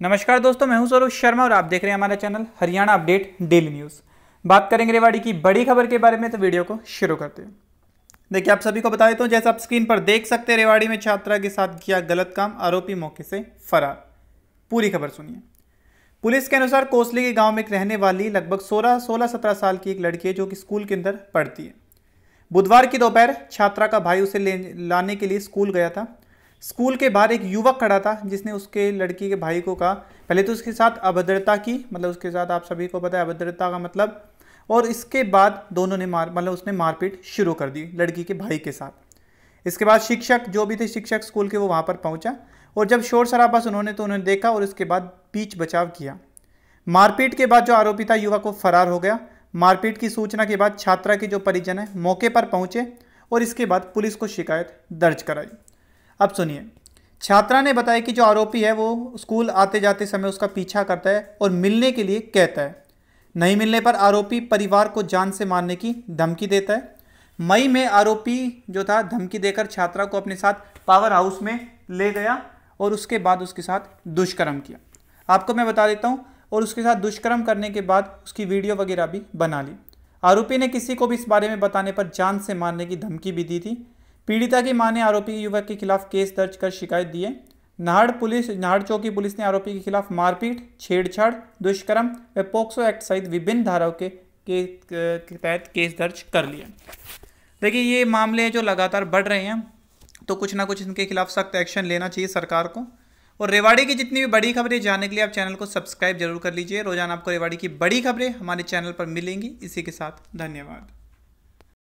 नमस्कार दोस्तों मैं हूं सौरभ शर्मा और आप देख रहे हैं हमारा channel Haryana update daily news बात करेंगे रेवाड़ी की बड़ी खबर के बारे में तो वीडियो को शुरू करते हैं देखिए आप सभी को बता देता हूँ जैसे आप स्क्रीन पर देख सकते हैं रेवाड़ी में छात्रा के साथ किया गलत काम आरोपी मौके से फरार पूरी खबर सुनिए पुलिस के अनुसार कोसली के गांव में रहने वाली लगभग 16 सोलह सत्रह साल की एक लड़की है जो कि स्कूल के अंदर पढ़ती है बुधवार की दोपहर छात्रा का भाई उसे लाने के लिए स्कूल गया था स्कूल के बाहर एक युवक खड़ा था जिसने उसके लड़की के भाई को कहा पहले तो उसके साथ अभद्रता की मतलब उसके साथ आप सभी को पता है अभद्रता का मतलब और इसके बाद दोनों ने मार मतलब उसने मारपीट शुरू कर दी लड़की के भाई के साथ इसके बाद शिक्षक जो भी थे शिक्षक स्कूल के वो वहाँ पर पहुँचा और जब शोर शराबा उन्होंने तो उन्होंने देखा और उसके बाद बीच बचाव किया मारपीट के बाद जो आरोपी था युवक वो फरार हो गया मारपीट की सूचना के बाद छात्रा के जो परिजन है मौके पर पहुंचे और इसके बाद पुलिस को शिकायत दर्ज कराई अब सुनिए छात्रा ने बताया कि जो आरोपी है वो स्कूल आते जाते समय उसका पीछा करता है और मिलने के लिए कहता है नहीं मिलने पर आरोपी परिवार को जान से मारने की धमकी देता है मई में आरोपी जो था धमकी देकर छात्रा को अपने साथ पावर हाउस में ले गया और उसके बाद उसके साथ दुष्कर्म किया आपको मैं बता देता हूँ और उसके साथ दुष्कर्म करने के बाद उसकी वीडियो वगैरह भी बना ली आरोपी ने किसी को भी इस बारे में बताने पर जान से मारने की धमकी भी दी थी पीड़िता की मां ने आरोपी युवक के खिलाफ केस दर्ज कर शिकायत दी है नाहड़ पुलिस नाहड़ चौकी पुलिस ने आरोपी के खिलाफ मारपीट छेड़छाड़ दुष्कर्म व पोक्सो एक्ट सहित विभिन्न धाराओं के के तहत केस दर्ज कर लिया देखिए ये मामले जो लगातार बढ़ रहे हैं तो कुछ ना कुछ इनके खिलाफ सख्त एक्शन लेना चाहिए सरकार को और रेवाड़ी की जितनी भी बड़ी खबरें जानने के लिए आप चैनल को सब्सक्राइब जरूर कर लीजिए रोजाना आपको रेवाड़ी की बड़ी खबरें हमारे चैनल पर मिलेंगी इसी के साथ धन्यवाद